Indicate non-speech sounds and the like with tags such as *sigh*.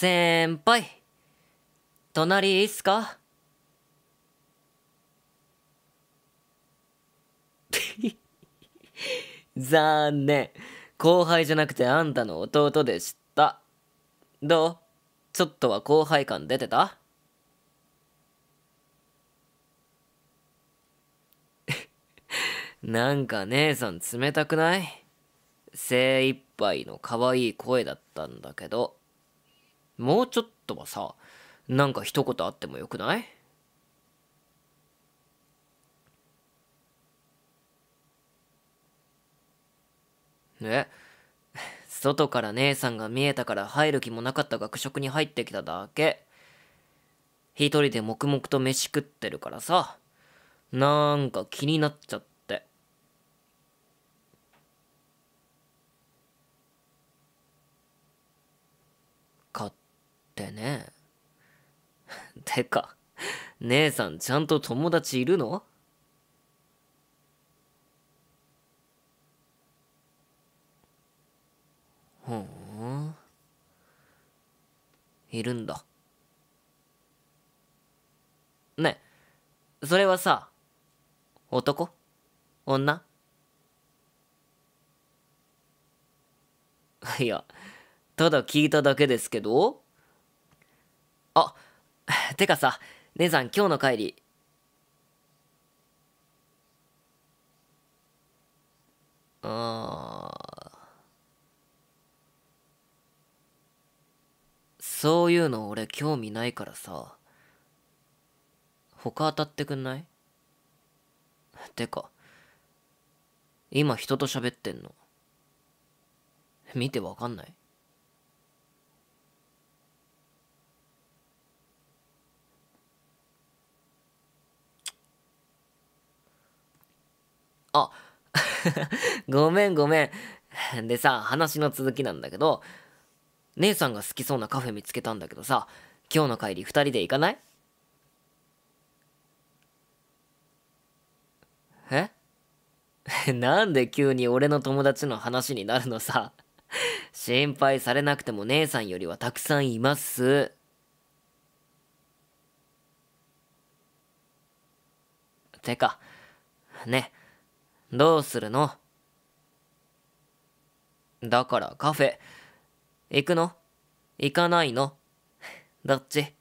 先輩隣いいっすか *laughs* 残念後輩じゃなくてあんたの弟でしたどうちょっとは後輩感出てた *laughs* なんか姉さん冷たくない精一杯の可愛い声だったんだけど。もうちょっとはさ、なんか一言あってもよくないえ外から姉さんが見えたから入る気もなかった学食に入ってきただけ。一人で黙々と飯食ってるからさ、なんか気になっちゃった。ってね。*laughs* てか、姉さんちゃんと友達いるのほん。いるんだ。ねえ、それはさ、男女いや、ただ聞いただけですけどあ *laughs* てかさ姉さん今日の帰りあそういうの俺興味ないからさ他当たってくんないてか今人と喋ってんの見てわかんないあ *laughs* ごめんごめん。でさ、話の続きなんだけど、姉さんが好きそうなカフェ見つけたんだけどさ、今日の帰り2人で行かないえ *laughs* なんで急に俺の友達の話になるのさ。心配されなくても姉さんよりはたくさんいます。てか、ねどうするのだからカフェ、行くの行かないの *laughs* どっち